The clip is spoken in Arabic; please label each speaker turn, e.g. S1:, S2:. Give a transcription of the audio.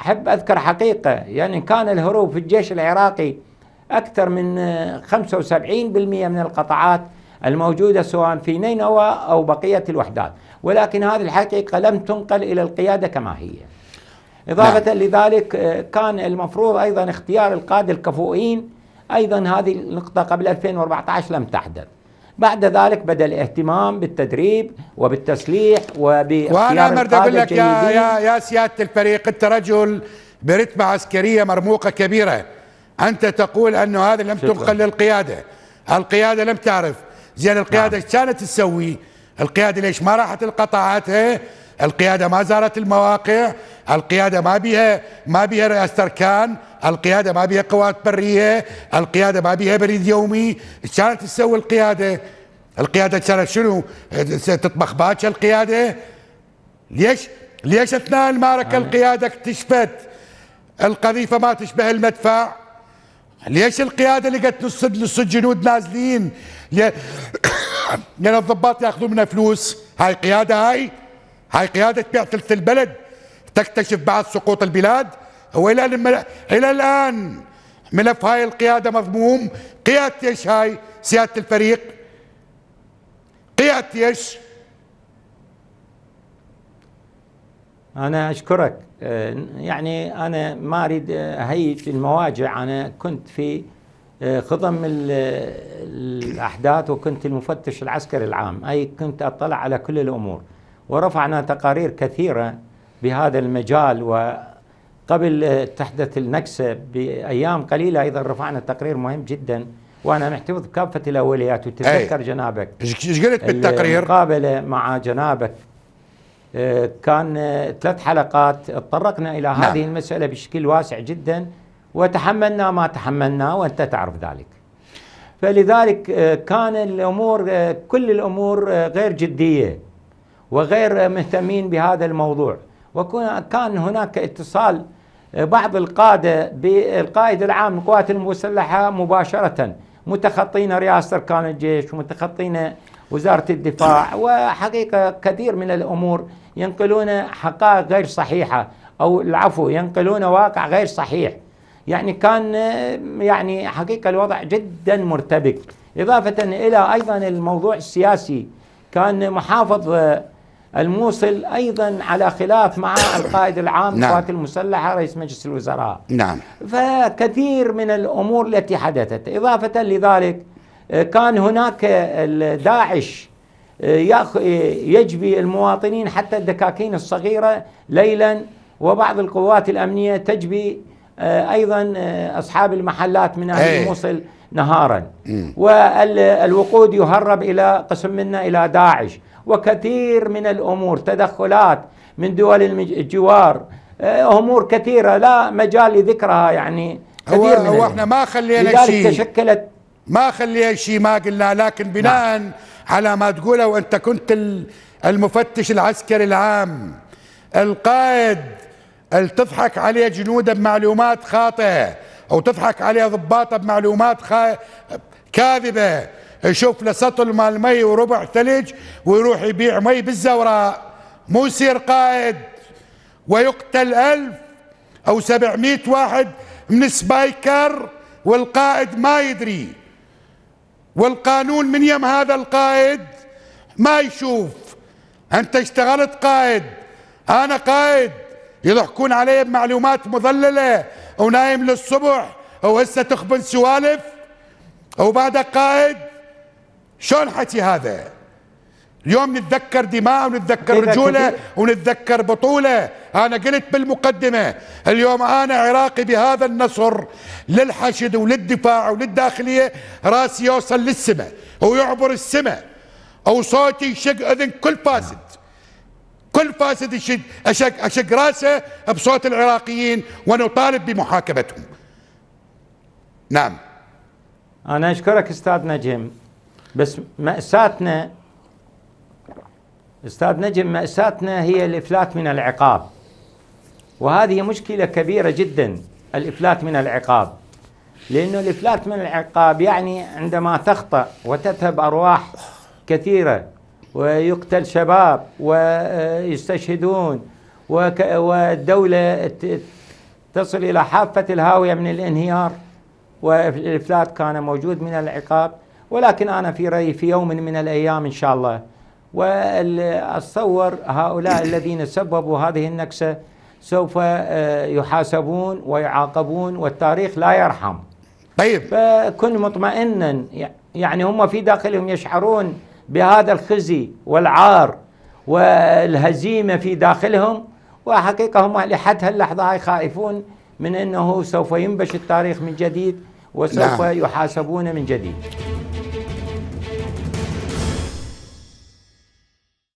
S1: أحب أذكر حقيقة يعني كان الهروب في الجيش العراقي أكثر من 75% من القطاعات الموجودة سواء في نينوى أو بقية الوحدات ولكن هذه الحقيقة لم تنقل إلى القيادة كما هي نعم. إضافة نعم. لذلك آه، كان المفروض أيضا اختيار القادة الكفؤين أيضا هذه النقطة قبل 2014 لم تحدث بعد ذلك بدا الاهتمام بالتدريب
S2: وبالتسليح
S1: وباختيار وانا مرد اقول لك يا يا
S2: يا سياده الفريق انت رجل برتبه عسكريه مرموقه كبيره انت تقول انه هذا لم تنقل للقياده القياده لم تعرف زين القياده نعم. ايش نعم. كانت تسوي؟ القياده ليش ما راحت القطاعات؟ القياده ما زارت المواقع القيادة ما بيها ما بيها رئاسة أركان القيادة ما بيها قوات برية القيادة ما بيها بريد يومي كانت تسوي القيادة القيادة كانت شنو تطبخ باكر القيادة ليش ليش أثناء المعركة القيادة اكتشفت القذيفة ما تشبه المدفع ليش القيادة لقت نص الجنود نازلين لأن الضباط ياخذون منها فلوس هاي قيادة هاي هاي قيادة تبيع ثلث البلد تكتشف بعد سقوط البلاد هو إلى إلى الآن ملف هاي القيادة مضموم قيادة ايش هاي سيادة الفريق قيادة ايش
S1: أنا أشكرك آه، يعني أنا ما أريد آه، أهيج المواجع أنا كنت في آه، خضم الأحداث وكنت المفتش العسكري العام أي كنت أطلع على كل الأمور ورفعنا تقارير كثيرة بهذا المجال وقبل تحدث النكسة بأيام قليلة أيضا رفعنا تقرير مهم جدا وأنا محتفظ بكافة الأوليات وتذكر جنابك
S2: ايش قلت بالتقرير؟
S1: المقابلة مع جنابك آه، كان آه، ثلاث حلقات تطرقنا إلى نعم. هذه المسألة بشكل واسع جدا وتحملنا ما تحملنا وأنت تعرف ذلك فلذلك آه، كان الأمور كل الأمور غير جدية وغير مهتمين بهذا الموضوع وكان هناك اتصال آه، بعض القادة بالقائد العام للقوات المسلحة مباشرة متخطين رئاسة أركان الجيش ومتخطين وزارة الدفاع وحقيقة كثير من الأمور ينقلون حقائق غير صحيحة أو العفو ينقلون واقع غير صحيح يعني كان آه، يعني حقيقة الوضع جدا مرتبك إضافة إلى أيضا الموضوع السياسي كان محافظ آه، الموصل أيضا على خلاف مع القائد العام للقوات نعم. المسلحة رئيس مجلس الوزراء نعم فكثير من الأمور التي حدثت إضافة لذلك آه، كان هناك داعش آه، آه، يجبي المواطنين حتى الدكاكين الصغيرة ليلا وبعض القوات الأمنية تجبي أيضا أصحاب المحلات من أهل الموصل نهارا والوقود يهرب إلى قسم منا إلى داعش وكثير من الأمور تدخلات من دول الجوار آه، أمور كثيرة لا مجال لذكرها يعني كثير هو, من هو احنا ما
S2: خلينا شيء تشكلت ما خلينا شيء ما قلنا لكن نعم. بناء نعم. على ما تقوله وانت كنت المفتش العسكري العام القائد تضحك عليه جنوده بمعلومات خاطئه او تضحك عليها ضباطه بمعلومات خا... كاذبه يشوف له سطل مال مي وربع ثلج ويروح يبيع مي بالزوراء مو يصير قائد ويقتل ألف أو سبعمائة واحد من سبايكر والقائد ما يدري والقانون من يم هذا القائد ما يشوف أنت اشتغلت قائد أنا قائد يضحكون علي بمعلومات مضللة ونايم للصبح او هسه تخبن سوالف او بعدك قائد شلون حكي هذا اليوم نتذكر دماء ونتذكر رجولة ونتذكر بطولة أنا قلت بالمقدمة اليوم أنا عراقي بهذا النصر للحشد وللدفاع وللداخلية راسي يوصل للسماء ويعبر السماء أو صوتي يشق أذن كل فاسد كل فاسد يشد أشق, أشق راسه بصوت العراقيين ونطالب بمحاكمتهم نعم أنا
S1: أشكرك أستاذ نجم بس مأساتنا أستاذ نجم مأساتنا هي الإفلات من العقاب وهذه مشكلة كبيرة جدا الإفلات من العقاب لأنه الإفلات من العقاب يعني عندما تخطأ وتذهب أرواح كثيرة ويقتل شباب ويستشهدون والدولة تصل إلى حافة الهاوية من الانهيار والإفلات كان موجود من العقاب ولكن أنا في رأيي في يوم من الأيام إن شاء الله وأتصور هؤلاء الذين سببوا هذه النكسة سوف آه، يحاسبون ويعاقبون والتاريخ لا يرحم طيب فكن مطمئنا يعني هم في داخلهم يشعرون بهذا الخزي والعار والهزيمه في داخلهم وحقيقه هم لحد هاللحظه هاي خائفون من انه سوف ينبش التاريخ من جديد وسوف نعم. يحاسبون من جديد